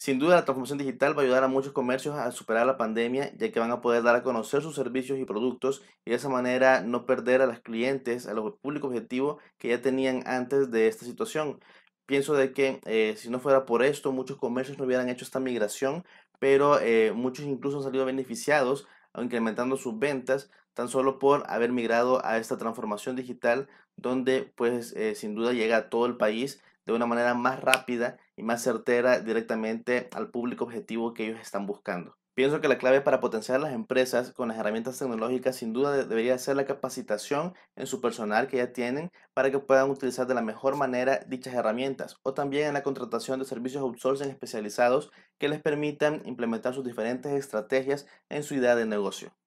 Sin duda, la transformación digital va a ayudar a muchos comercios a superar la pandemia, ya que van a poder dar a conocer sus servicios y productos y de esa manera no perder a los clientes, a los públicos objetivo que ya tenían antes de esta situación. Pienso de que eh, si no fuera por esto, muchos comercios no hubieran hecho esta migración, pero eh, muchos incluso han salido beneficiados incrementando sus ventas tan solo por haber migrado a esta transformación digital donde pues eh, sin duda llega a todo el país de una manera más rápida y más certera directamente al público objetivo que ellos están buscando. Pienso que la clave para potenciar las empresas con las herramientas tecnológicas sin duda debería ser la capacitación en su personal que ya tienen para que puedan utilizar de la mejor manera dichas herramientas o también en la contratación de servicios outsourcing especializados que les permitan implementar sus diferentes estrategias en su idea de negocio.